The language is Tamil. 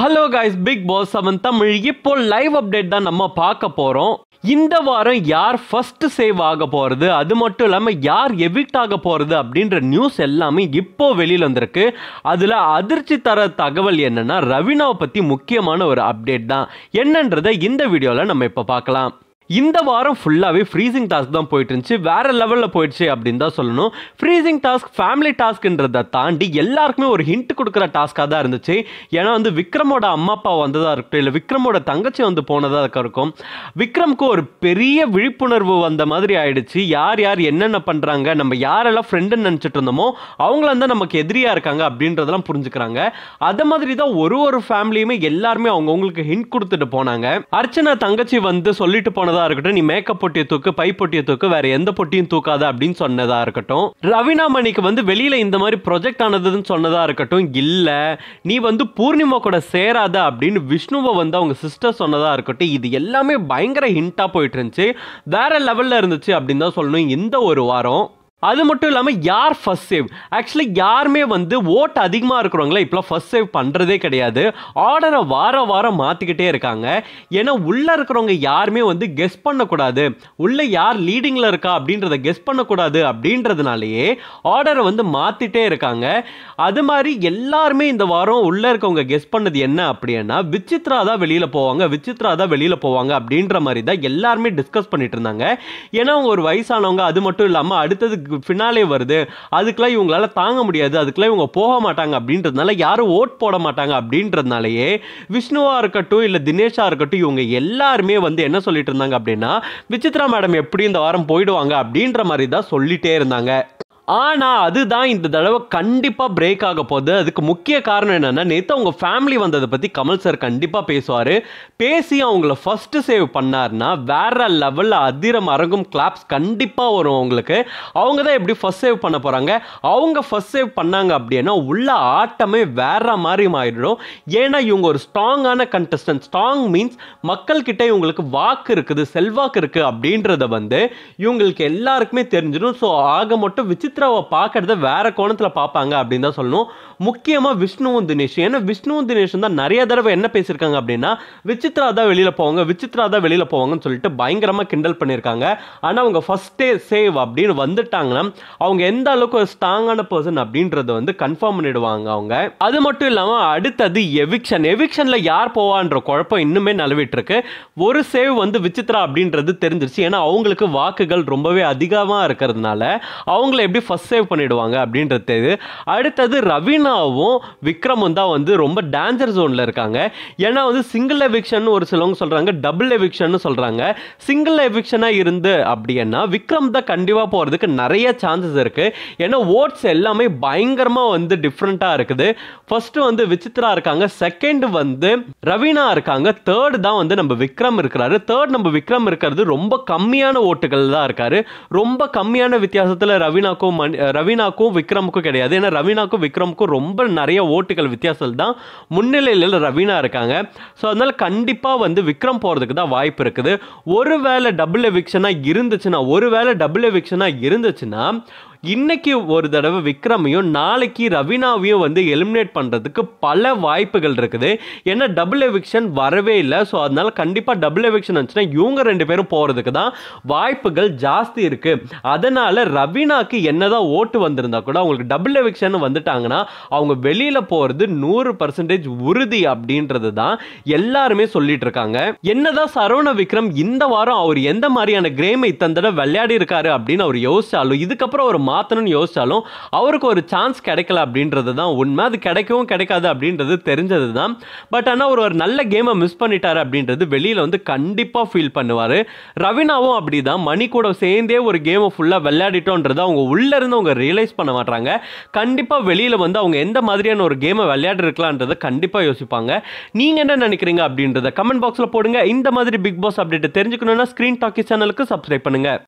hello guys Bigg Boss seven Tamil இப்போ லைவ் அப்டேட் தான் நம்ம பார்க்க போகிறோம் இந்த வாரம் யார் ஃபர்ஸ்ட் சேவ் ஆக போகிறது அது மட்டும் இல்லாமல் யார் எவிக்ட் ஆக போகிறது அப்படின்ற நியூஸ் எல்லாமே இப்போ வெளியில் வந்திருக்கு அதில் அதிர்ச்சி தர தகவல் என்னென்னா ரவினாவை பற்றி முக்கியமான ஒரு அப்டேட் தான் என்னன்றதை இந்த வீடியோவில் நம்ம இப்போ பார்க்கலாம் இந்த வாரம் ஃபுல்லாகவே ஃப்ரீசிங் டாஸ்க் தான் போயிட்டு இருந்துச்சு வேற லெவலில் போயிடுச்சு அப்படின்னு தான் சொல்லணும் ஃப்ரீசிங் டாஸ்க் ஃபேமிலி டாஸ்க்ன்றதை தாண்டி எல்லாருக்குமே ஒரு ஹிண்ட் கொடுக்குற டாஸ்க்காக தான் இருந்துச்சு ஏன்னா வந்து விக்ரமோட அம்மா அப்பா வந்ததாக இருக்கட்டும் இல்லை விக்ரமோட தங்கச்சி வந்து போனதாக இருக்கும் விக்ரம்க்கு ஒரு பெரிய விழிப்புணர்வு வந்த மாதிரி ஆயிடுச்சு யார் யார் என்னென்ன பண்ணுறாங்க நம்ம யாரெல்லாம் ஃப்ரெண்டுன்னு நினச்சிட்டு இருந்தோமோ அவங்களாம் தான் நமக்கு எதிரியாக இருக்காங்க அப்படின்றதெல்லாம் புரிஞ்சுக்கிறாங்க அதை மாதிரி தான் ஒரு ஒரு ஃபேமிலியுமே எல்லாருமே அவங்கவுங்களுக்கு ஹிண்ட் கொடுத்துட்டு போனாங்க அர்ச்சனா தங்கச்சி வந்து சொல்லிட்டு போனதாக தூக்குறதா இருக்கட்டும் நீ மேக்கப் பொட்டியை தூக்கு பை பொட்டியை தூக்கு வேற எந்த பொட்டியும் தூக்காத அப்படின்னு சொன்னதா இருக்கட்டும் ரவினா மணிக்கு வந்து வெளியில இந்த மாதிரி ப்ரொஜெக்ட் ஆனதுன்னு சொன்னதா இருக்கட்டும் இல்ல நீ வந்து பூர்ணிமா கூட சேராத அப்படின்னு விஷ்ணுவை வந்து அவங்க சிஸ்டர் சொன்னதா இருக்கட்டும் இது எல்லாமே பயங்கர ஹிண்டா போயிட்டு இருந்துச்சு வேற லெவல்ல இருந்துச்சு அப்படின்னு தான் சொல்லணும் இந்த ஒரு வாரம் அது மட்டும் இல்லாமல் யார் ஃபஸ்ட் சேவ் ஆக்சுவலி யாருமே வந்து ஓட் அதிகமாக இருக்கிறவங்களே இப்போலாம் ஃபஸ்ட் சேவ் பண்ணுறதே கிடையாது ஆர்டரை வார வாரம் மாற்றிக்கிட்டே இருக்காங்க ஏன்னா உள்ளே இருக்கிறவங்க யாருமே வந்து கெஸ் பண்ணக்கூடாது உள்ளே யார் லீடிங்கில் இருக்கா அப்படின்றத கெஸ் பண்ணக்கூடாது அப்படின்றதுனாலேயே ஆர்டரை வந்து மாற்றிட்டே இருக்காங்க அது மாதிரி எல்லாருமே இந்த வாரம் உள்ளே இருக்கவங்க கெஸ் பண்ணது என்ன அப்படின்னா விசித்ரா தான் வெளியில் போவாங்க விசித்ரா தான் வெளியில் போவாங்க அப்படின்ற மாதிரி தான் எல்லாருமே டிஸ்கஸ் பண்ணிட்டு இருந்தாங்க ஏன்னா அவங்க ஒரு வயசானவங்க அது மட்டும் இல்லாமல் அடுத்தது அதுக்கு பின்னாலே வருது அதுக்கெல்லாம் இவங்களால தாங்க முடியாது அதுக்கெல்லாம் இவங்க போக மாட்டாங்க அப்படின்றதுனால யாரும் ஓட் போட மாட்டாங்க அப்படின்றதுனாலயே விஷ்ணுவாக இருக்கட்டும் இல்லை தினேஷாக இருக்கட்டும் இவங்க எல்லாருமே வந்து என்ன சொல்லிட்டு இருந்தாங்க அப்படின்னா விசித்ரா மேடம் எப்படி இந்த வாரம் போயிடுவாங்க அப்படின்ற மாதிரி தான் சொல்லிட்டே இருந்தாங்க ஆனால் அதுதான் இந்த தடவை கண்டிப்பாக பிரேக் ஆக போகுது அதுக்கு முக்கிய காரணம் என்னென்னா நேற்று அவங்க ஃபேமிலி வந்ததை பற்றி கமல் சார் கண்டிப்பாக பேசுவார் பேசி அவங்கள ஃபஸ்ட்டு சேவ் பண்ணார்னா வேற லெவலில் அதிரம் அரங்கும் கிளாப்ஸ் கண்டிப்பாக வரும் அவங்களுக்கு அவங்க தான் எப்படி ஃபஸ்ட் சேவ் பண்ண போகிறாங்க அவங்க ஃபஸ்ட் சேவ் பண்ணாங்க அப்படின்னா உள்ள ஆட்டமே வேற மாதிரி மாறிடும் ஏன்னா இவங்க ஒரு ஸ்ட்ராங்கான கண்டஸ்டன்ட் ஸ்ட்ராங் மீன்ஸ் மக்கள்கிட்ட இவங்களுக்கு வாக்கு இருக்குது செல்வாக்கு இருக்குது அப்படின்றத வந்து இவங்களுக்கு எல்லாருக்குமே தெரிஞ்சிடும் ஸோ ஆக மட்டும் விசித் விசித்ராவை பார்க்கறத வேற கோணத்தில் பார்ப்பாங்க அப்படின்னு தான் சொல்லணும் முக்கியமாக விஷ்ணுவும் தினேஷ் ஏன்னா விஷ்ணுவும் தினேஷ் தான் நிறைய தடவை என்ன பேசியிருக்காங்க அப்படின்னா விசித்ரா தான் வெளியில் போவாங்க விசித்ரா தான் வெளியில் போவாங்கன்னு சொல்லிட்டு பயங்கரமாக கிண்டல் பண்ணியிருக்காங்க ஆனால் அவங்க ஃபஸ்ட்டே சேவ் அப்படின்னு வந்துட்டாங்கன்னா அவங்க எந்த அளவுக்கு ஒரு ஸ்ட்ராங்கான பர்சன் அப்படின்றத வந்து கன்ஃபார்ம் பண்ணிடுவாங்க அவங்க அது மட்டும் இல்லாமல் அடுத்தது எவிக்ஷன் எவிக்ஷனில் யார் போவான்ற குழப்பம் இன்னுமே நிலவிட்டுருக்கு ஒரு சேவ் வந்து விசித்ரா அப்படின்றது தெரிஞ்சிருச்சு ஏன்னா அவங்களுக்கு வாக்குகள் ரொம்பவே அதிகமாக இருக்கிறதுனால அவங்கள எப்படி ஃபஸ்ட் சேவ் பண்ணிவிடுவாங்க அப்படின்றது அடுத்தது ரவீனாவும் விக்ரமும் தான் வந்து ரொம்ப டேஞ்சர் ஜோனில் இருக்காங்க ஏன்னா வந்து சிங்கிள் எவிக்ஷன் ஒரு சிலவங்க சொல்கிறாங்க டபுள் எவிக்ஷன் சொல்கிறாங்க சிங்கிள் எவிக்ஷனாக இருந்து அப்படின்னா விக்ரம் தான் கண்டிப்பாக போகிறதுக்கு நிறைய சான்சஸ் இருக்குது ஏன்னா ஓட்ஸ் எல்லாமே பயங்கரமாக வந்து டிஃப்ரெண்ட்டாக இருக்குது ஃபஸ்ட்டு வந்து விசித்ரா இருக்காங்க செகண்ட் வந்து ரவீனா இருக்காங்க தேர்டு தான் வந்து நம்ம விக்ரம் இருக்கிறாரு தேர்ட் நம்ம விக்ரம் இருக்கிறது ரொம்ப கம்மியான ஓட்டுகள் தான் இருக்காரு ரொம்ப கம்மியான வித்தியாசத்தில் ரவீனாக்கும் ஸோ ரவீனாக்கும் விக்ரமுக்கும் கிடையாது ஏன்னா ரவீனாக்கும் விக்ரமுக்கும் ரொம்ப நிறைய ஓட்டுகள் வித்தியாசத்தில் தான் முன்னிலையில் ரவீனா இருக்காங்க ஸோ அதனால் கண்டிப்பாக வந்து விக்ரம் போகிறதுக்கு தான் வாய்ப்பு இருக்குது ஒருவேளை டபுள் எவிக்ஷனாக இருந்துச்சுன்னா ஒருவேளை டபுள் எவிக்ஷனாக இருந்துச்சுன்னா இன்னைக்கு ஒரு தடவை விக்ரமையும் நாளைக்கு ரவினாவையும் வந்து எலிமினேட் பண்ணுறதுக்கு பல வாய்ப்புகள் இருக்குது ஏன்னா டபுள் எவிக்ஷன் வரவே இல்லை ஸோ அதனால் கண்டிப்பாக டபுள் எவிக்ஷன் வந்துச்சுன்னா இவங்க ரெண்டு பேரும் போகிறதுக்கு தான் வாய்ப்புகள் ஜாஸ்தி இருக்குது அதனால் ரவீனாக்கு என்னதான் ஓட்டு வந்திருந்தா கூட அவங்களுக்கு டபுள் எவிக்ஷன் வந்துட்டாங்கன்னா அவங்க வெளியில் போகிறது நூறு பர்சன்டேஜ் உறுதி அப்படின்றது தான் எல்லாருமே சொல்லிட்டு இருக்காங்க என்னதான் சரவண விக்ரம் இந்த வாரம் அவர் எந்த மாதிரியான கிரேமை தந்தட விளையாடி இருக்காரு அப்படின்னு அவர் யோசிச்சாலும் இதுக்கப்புறம் ஒரு மாற்றணும்னு யோசித்தாலும் அவருக்கு ஒரு சான்ஸ் கிடைக்கல அப்படின்றது தான் உண்மை அது கிடைக்கவும் கிடைக்காது அப்படின்றது தெரிஞ்சது தான் பட் ஆனால் ஒரு ஒரு நல்ல கேமை மிஸ் பண்ணிட்டார் அப்படின்றது வெளியில் வந்து கண்டிப்பாக ஃபீல் பண்ணுவார் ரவினாவும் அப்படி தான் மணி கூட சேர்ந்தே ஒரு கேமை ஃபுல்லாக விளையாடிட்டோன்றதை அவங்க உள்ளேருந்து அவங்க ரியலைஸ் பண்ண மாட்டாங்க கண்டிப்பாக வெளியில் வந்து அவங்க எந்த மாதிரியான ஒரு கேமை விளையாடிருக்கலான்றதை கண்டிப்பாக யோசிப்பாங்க நீங்கள் என்ன நினைக்கிறீங்க அப்படின்றத கமெண்ட் பாக்ஸில் போடுங்க இந்த மாதிரி பிக் பாஸ் அப்டேட் தெரிஞ்சுக்கணுன்னா ஸ்க்ரீன் டாக்கி சேனலுக்கு சப்ஸ்கிரைப் பண்ணுங்கள்